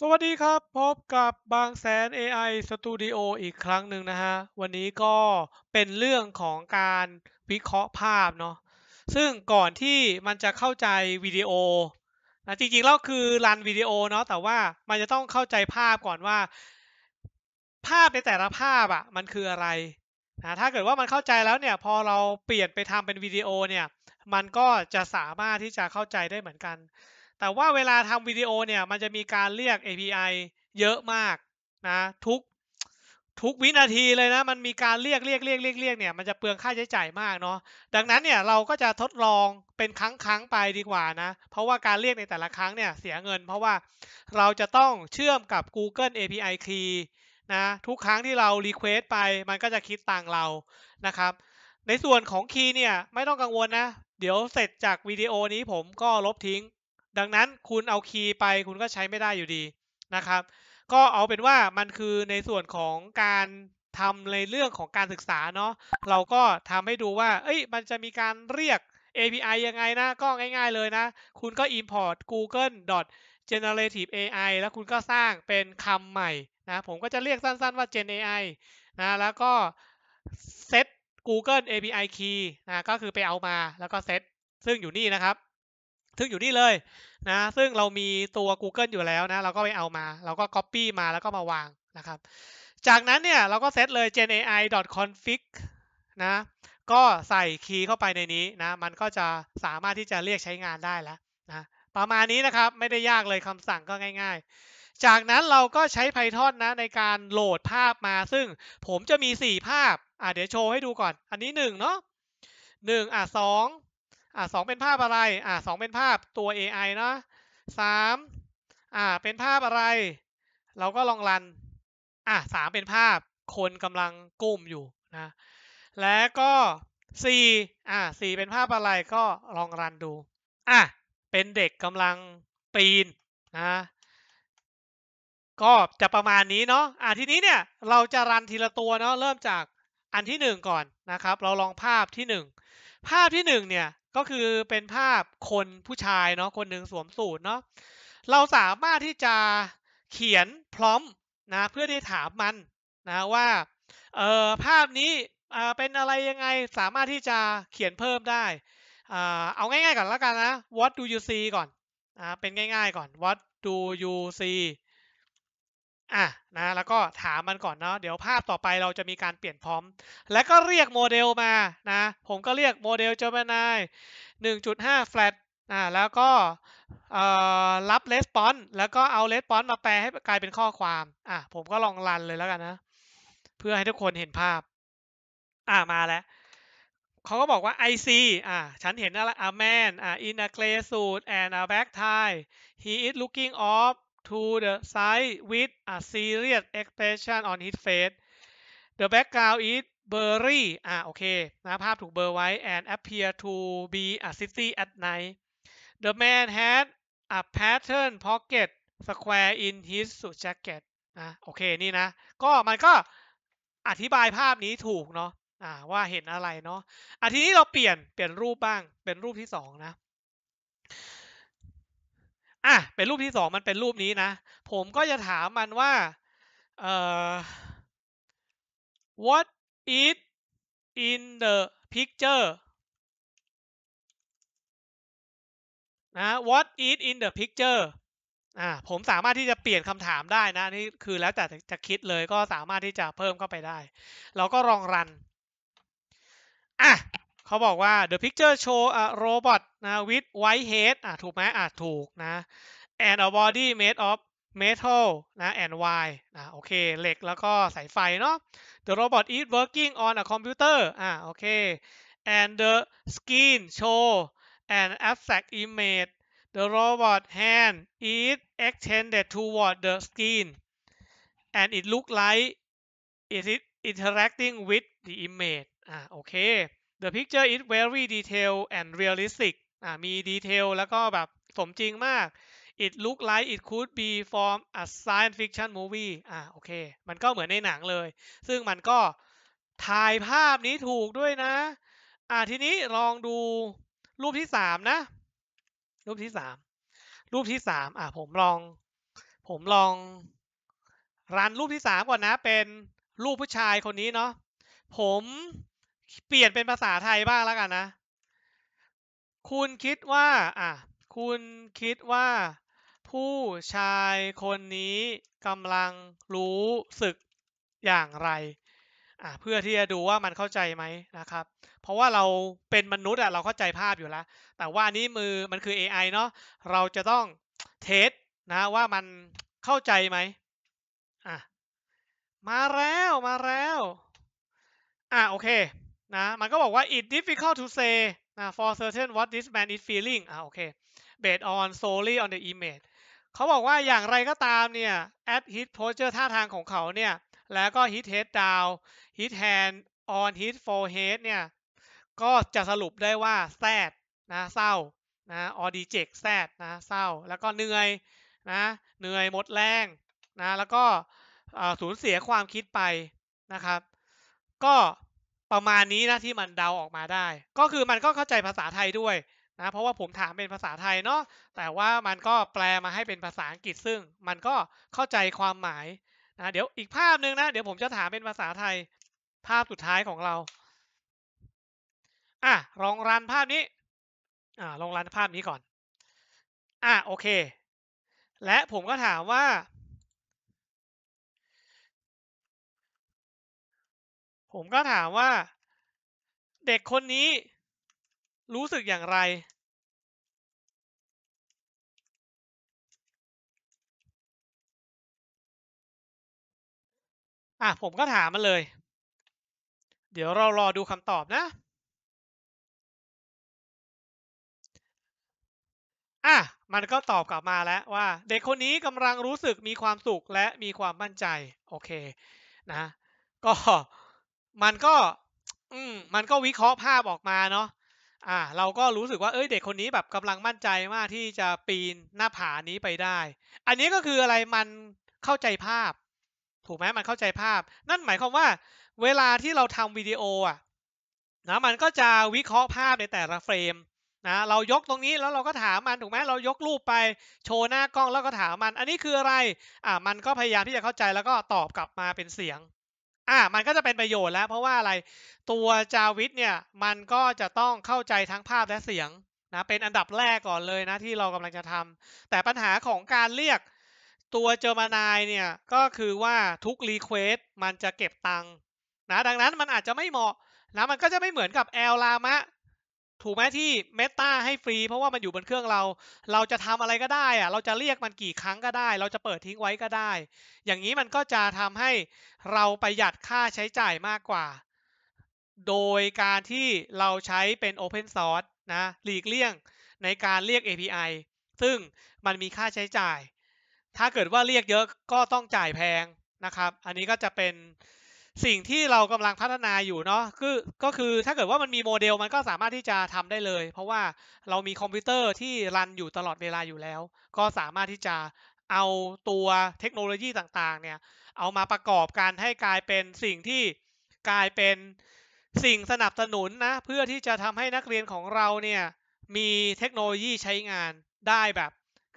สวัสดีครับ พบกับบางแสน AI Studio อีกครั้งหนึ่งนะฮะ วันนี้ก็เป็นเรื่องของการวิเคราะห์ภาพเนาะซึ่งก่อนที่มันจะเข้าใจวิดีโอนะจริงๆแล้วคือรันวิดีโอเนาะแต่ว่ามันจะต้องเข้าใจภาพก่อนว่า ภาพในแต่ละภาพอะ่ะ มันคืออะไรนะถ้าเกิดว่ามันเข้าใจแล้วเนี่ย พอเราเปลี่ยนไปทำเป็นวิดีโอเนี่ย มันก็จะสามารถที่จะเข้าใจได้เหมือนกันแต่ว่าเวลาทำวิดีโอเนี่ยมันจะมีการเรียก API เยอะมากนะทุกทุกวินาทีเลยนะมันมีการเรียกเรียกเรียกเรียกเรียกเนี่ยมันจะเปลืองค่าใช้จ่ายมากเนาะดังนั้นเนี่ยเราก็จะทดลองเป็นครั้งครั้งไปดีกว่านะเพราะว่าการเรียกในแต่ละครั้งเนี่ยเสียเงิน เพราะว่าเราจะต้องเชื่อมกับ Google API Key นะทุกครั้งที่เรารีเ e s t ไปมันก็จะคิดตังเรานะครับ ในส่วนของคีย์เนี่ยไม่ต้องกังวลนะเดี๋ยวเสร็จจากวิดีโอนี้ผมก็ลบทิ้งดังนั้นคุณเอาคีย์ไปคุณก็ใช้ไม่ได้อยู่ดีนะครับ ก็เอาเป็นว่ามันคือในส่วนของการทำในเรื่องของการศึกษาเนาะเราก็ทำให้ดูว่า เอ้ยมันจะมีการเรียก API ยังไงนะก็ง่ายๆเลยนะ คุณก็ import google generative AI แล้วคุณก็สร้างเป็นคำใหม่นะผมก็จะเรียกสั้นๆว่า gen AI นะแล้วก็ set google API key นะก็คือไปเอามาแล้วก็ set ซึ่งอยู่นี่นะครับทึกอยู่นี่เลยนะซึ่งเรามีตัว Google อยู่แล้วนะ เราก็ไปเอามา เราก็ Copy มาแล้วก็มาวางนะครับจากนั้นเนี่ย เราก็เซตเลย genai.config นะก็ใส่คีย์เข้าไปในนี้นะ มันก็จะสามารถที่จะเรียกใช้งานได้แล้วนะประมาณนี้นะครับไม่ได้ยากเลยคำสั่งก็ง่ายๆ จากนั้นเราก็ใช้ Python นะในการโหลดภาพมา ซึ่งผมจะมี 4 ภาพอ่ะเดี๋ยวโชว์ให้ดูก่อน อันนี้ 1 เนาะ1อ่ะ2อ่าสองเป็นภาพอะไร อ่าสองเป็นภาพตัว AI เนาะสามอ่า เป็นภาพอะไร เราก็ลองรัน อ่าสามเป็นภาพ คนกำลังก้มอยู่นะ แล้วก็สี่อ่าสี่เป็นภาพอะไรก็ลองรันดู อ่ะเป็นเด็กกำลังปีนนะ ก็จะประมาณนี้เนาะอ่ะทีนี้เนี่ย เราจะรันทีละตัวเนาะเริ่มจากอันที่หนึ่งก่อนนะครับ เราลองภาพที่หนึ่งภาพที่หนึ่งเนี่ยก็คือเป็นภาพคนผู้ชายเนาะคนหนึ่งสวมสูทเนาะเราสามารถที่จะเขียนพร้อมนะเพื่อที่ถามมันนะว่าเออภาพนี้เป็นอะไรยังไงสามารถที่จะเขียนเพิ่มได้ เอาง่ายๆก่อนแล้วกันนะ what do you see ก่อนเป็นง่ายๆก่อน what do you see อ่ะนะ แล้วก็ถามมันก่อนเนาะเดี๋ยวภาพต่อไปเราจะมีการเปลี่ยนพร้อม แล้วก็เรียกโมเดลมานะ ผมก็เรียกโมเดลเจ g ม m นาย1.5 flat อ่า แล้วก็รับ response แล้วก็เอา response มาแปลให้กลายเป็นข้อความ อ่ะผมก็ลองรันเลยแล้วกันนะ เพื่อให้ทุกคนเห็นภาพ อ่ามาแล้ว เขาก็บอกว่า I see อ่าฉันเห็นอะไรอ่าแมนอ่า in a gray suit and a black tie he is looking off to the side with a serious expression on his face the background is blurry อ่าโอเคนะภาพถูกเบอร์ไว้ and appear to be a city at night the man had a pattern pocket square in his suit jacket นะโอเคนี่นะก็มันก็อธิบายภาพนี้ถูกเนาะอ่าว่าเห็นอะไรเนาะอ่ะทีนี้เราเปลี่ยนเปลี่ยนรูปบ้าง เป็นรูปที่สองนะอ่ะ เป็นรูปที่สองมันเป็นรูปนี้นะ ผมก็จะถามมันว่าเอ่อ what is in the picture นะ what is in the picture อ่าผมสามารถที่จะเปลี่ยนคำถามได้นะ นี่คือแล้วแต่จะคิดเลยก็สามารถที่จะเพิ่มเข้าไปได้ เราก็ลองรันอ่ะเขาบอกว่า the picture show a robot นะ with white head อ่ะถูกไหมอ่ะถูกนะ and a body made of metal นะ and wire นะโอเคเหล็กแล้วก็สายไฟเนาะ the robot is working on a computer อ่ะโอเค and the skin show an abstract image the robot hand is extended toward the skin and it look like it is interacting with the image อ่ะโอเค The picture is very detailed and realistic อ่ามีดีเทลแล้วก็แบบสมจริงมาก It look like it could be from a science fiction movie อ่าโอเค มันก็เหมือนในหนังเลย ซึ่งมันก็ ถ่ายภาพนี้ถูกด้วยนะอ่าทีนี้ลองดูรูปที่สามนะ รูปที่สาม รูปที่สามอ่าผมลอง ผมลองรันรูปที่สามก่อนนะ เป็นรูปผู้ชายคนนี้เนาะ ผมเปลี่ยนเป็นภาษาไทยบ้างแล้วกันนะ คุณคิดว่าอ่ะคุณคิดว่าผู้ชายคนนี้กำลังรู้สึกอย่างไร อ่ะ เพื่อที่จะดูว่ามันเข้าใจไหมนะครับ เพราะว่าเราเป็นมนุษย์อะเราเข้าใจภาพอยู่แล้ว แต่ว่านี้มือมันคือ AI เนาะ เราจะต้องเทสนะ ว่ามันเข้าใจไหมอ่ะมาแล้วมาแล้วอ่ะโอเคนะมันก็บอกว่า it difficult to say นะ for certain what this man is feeling อ่าโอเค based on solely on the image เขาบอกว่าอย่างไรก็ตามเนี่ย at his posture ท่าทางของเขาเนี่ยแล้วก็ his head down his hand on his forehead เนี่ยก็จะสรุปได้ว่า sad นะเศร้านะ or deject sad นะเศร้าแล้วก็เหนื่อยนะเหนื่อยหมดแรงนะแล้วก็สูญเสียความคิดไปนะครับ ก็ประมาณนี้ นะ ที่มันเดาออกมาได้ ก็คือมันก็เข้าใจภาษาไทยด้วย นะเพราะว่าผมถามเป็นภาษาไทยเนาะแต่ว่ามันก็แปลมาให้เป็นภาษาอังกฤษซึ่ง มันก็เข้าใจความหมายนะเดี๋ยวอีกภาพหนึ่งนะ เดี๋ยวผมจะถามเป็นภาษาไทย ภาพสุดท้ายของเราอ่ะลองรันภาพนี้ อ่ะลองรันภาพนี้ก่อน อ่ะโอเค และผมก็ถามว่าผมก็ถามว่าเด็กคนนี้รู้สึกอย่างไร อ่ะผมก็ถามมันเลย เดี๋ยวเรารอดูคำตอบนะอ่ะมันก็ตอบกลับมาแล้วว่า เด็กคนนี้กำลังรู้สึกมีความสุขและมีความมั่นใจ โอเค นะ ก็มันก็ อืม มันก็วิเคราะห์ภาพออกมาเนาะ อ่า เราก็รู้สึกว่า เอ้ย เด็กคนนี้แบบกำลังมั่นใจมากที่จะปีนหน้าผานี้ไปได้ อันนี้ก็คืออะไร มันเข้าใจภาพ ถูกไหม มันเข้าใจภาพ นั่นหมายความว่า เวลาที่เราทำวิดีโออ่ะ นะ มันก็จะวิเคราะห์ภาพในแต่ละเฟรม นะ เรายกตรงนี้แล้วเราก็ถามมัน ถูกไหมเรายกรูปไป โชว์หน้ากล้องแล้วก็ถามมัน อันนี้คืออะไร อ่า มันก็พยายามที่จะเข้าใจแล้วก็ตอบกลับมาเป็นเสียงอ่ามันก็จะเป็นประโยชน์แล้ว เพราะว่าอะไรตัวจาวิทเนี่ยมันก็จะต้องเข้าใจทั้งภาพและเสียงนะเป็นอันดับแรกก่อนเลยนะที่เรากำลังจะทำแต่ปัญหาของการเรียกตัวเจอมานายเนี่ยก็คือว่าทุกรีเควสมันจะเก็บตังค์นะดังนั้นมันอาจจะไม่เหมาะนะมันก็จะไม่เหมือนกับแอลลามะถูกไหมที่เมตาให้ฟรีเพราะว่ามันอยู่บนเครื่องเรา เราจะทำอะไรก็ได้อะเราจะเรียกมันกี่ครั้งก็ได้ เราจะเปิดทิ้งไว้ก็ได้ อย่างนี้มันก็จะทำให้เราประหยัดค่าใช้จ่ายมากกว่า โดยการที่เราใช้เป็น Open Source นะหลีกเลี่ยงในการเรียก API ซึ่งมันมีค่าใช้จ่าย ถ้าเกิดว่าเรียกเยอะก็ต้องจ่ายแพงนะครับอันนี้ก็จะเป็นสิ่งที่เรากำลังพัฒนาอยู่เนาะคือก็คือถ้าเกิดว่ามันมีโมเดลมันก็สามารถที่จะทำได้เลย เพราะว่าเรามีคอมพิวเตอร์ที่รันอยู่ตลอดเวลาอยู่แล้ว ก็สามารถที่จะเอาตัวเทคโนโลยีต่างๆเนี่ยเอามาประกอบกันให้กลายเป็นสิ่งที่กลายเป็นสิ่งสนับสนุนนะเพื่อที่จะทำให้นักเรียนของเราเนี่ยมีเทคโนโลยีใช้งานได้แบบ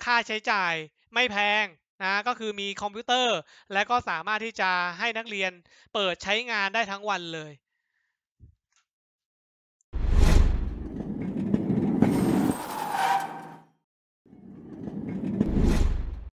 ค่าใช้จ่ายไม่แพงนะก็คือมีคอมพิวเตอร์และก็สามารถที่จะให้นักเรียนเปิดใช้งานได้ทั้งวันเลย